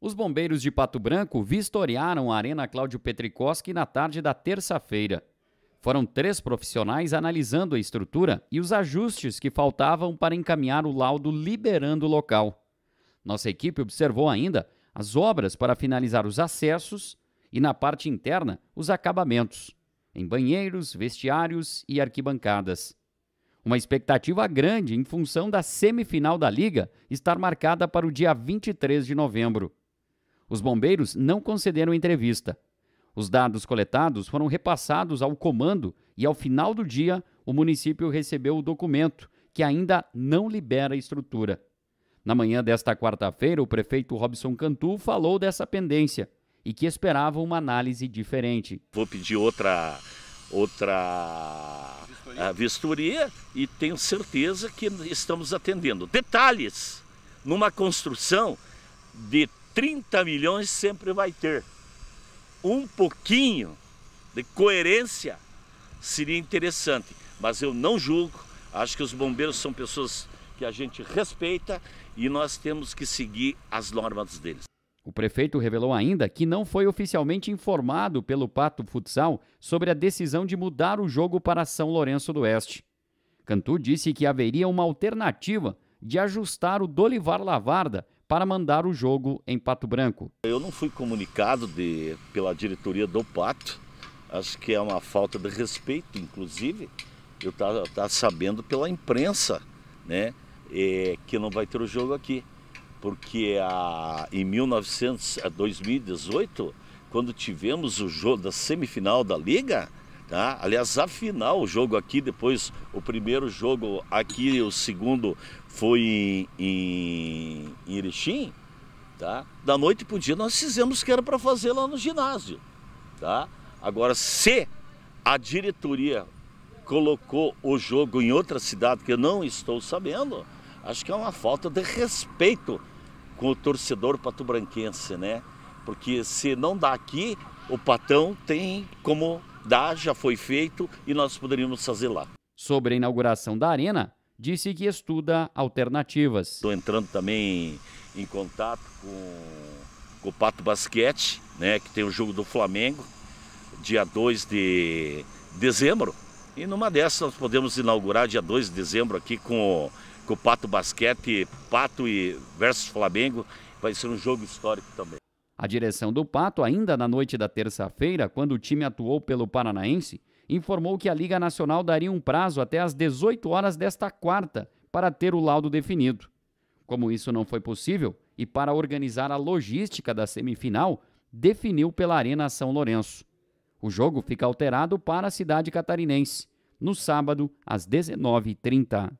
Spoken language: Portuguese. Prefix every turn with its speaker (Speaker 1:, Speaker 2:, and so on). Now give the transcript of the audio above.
Speaker 1: Os bombeiros de Pato Branco vistoriaram a Arena Cláudio Petricoski na tarde da terça-feira. Foram três profissionais analisando a estrutura e os ajustes que faltavam para encaminhar o laudo liberando o local. Nossa equipe observou ainda as obras para finalizar os acessos e, na parte interna, os acabamentos, em banheiros, vestiários e arquibancadas. Uma expectativa grande em função da semifinal da Liga estar marcada para o dia 23 de novembro. Os bombeiros não concederam entrevista. Os dados coletados foram repassados ao comando e, ao final do dia, o município recebeu o documento, que ainda não libera a estrutura. Na manhã desta quarta-feira, o prefeito Robson Cantu falou dessa pendência e que esperava uma análise
Speaker 2: diferente. Vou pedir
Speaker 1: outra
Speaker 2: outra vistoria, ah, vistoria e tenho certeza que estamos atendendo. Detalhes numa construção de 30 milhões sempre vai ter. Um pouquinho de coerência seria interessante, mas eu não julgo. Acho que os bombeiros são pessoas que a gente respeita e nós temos que seguir as normas deles.
Speaker 1: O prefeito revelou ainda que não foi oficialmente informado pelo Pato Futsal sobre a decisão de mudar o jogo para São Lourenço do Oeste. Cantu disse que haveria uma alternativa de ajustar o Dolivar Lavarda para mandar o jogo em Pato Branco.
Speaker 2: Eu não fui comunicado de, pela diretoria do Pato, acho que é uma falta de respeito, inclusive. Eu estava tá, tá sabendo pela imprensa né, é, que não vai ter o jogo aqui. Porque a, em 1900, a 2018, quando tivemos o jogo da semifinal da Liga, Tá? Aliás, a final, o jogo aqui, depois o primeiro jogo aqui, o segundo foi em, em, em Erechim, tá? Da noite para o dia nós fizemos o que era para fazer lá no ginásio, tá? Agora, se a diretoria colocou o jogo em outra cidade que eu não estou sabendo, acho que é uma falta de respeito com o torcedor patubranquense, né? Porque se não dá aqui, o Patão tem como dá, já foi feito e nós poderíamos fazer lá.
Speaker 1: Sobre a inauguração da arena, disse
Speaker 2: que estuda alternativas. Estou entrando também em contato com, com o Pato Basquete, né, que tem o jogo do Flamengo, dia 2 de dezembro. E numa dessas nós podemos inaugurar dia 2 de dezembro aqui com, com o Pato Basquete, Pato e versus Flamengo. Vai ser um jogo histórico também.
Speaker 1: A direção do Pato, ainda na noite da terça-feira, quando o time atuou pelo Paranaense, informou que a Liga Nacional daria um prazo até às 18 horas desta quarta para ter o laudo definido. Como isso não foi possível, e para organizar a logística da semifinal, definiu pela Arena São Lourenço. O jogo fica alterado para a cidade catarinense, no sábado, às 19h30.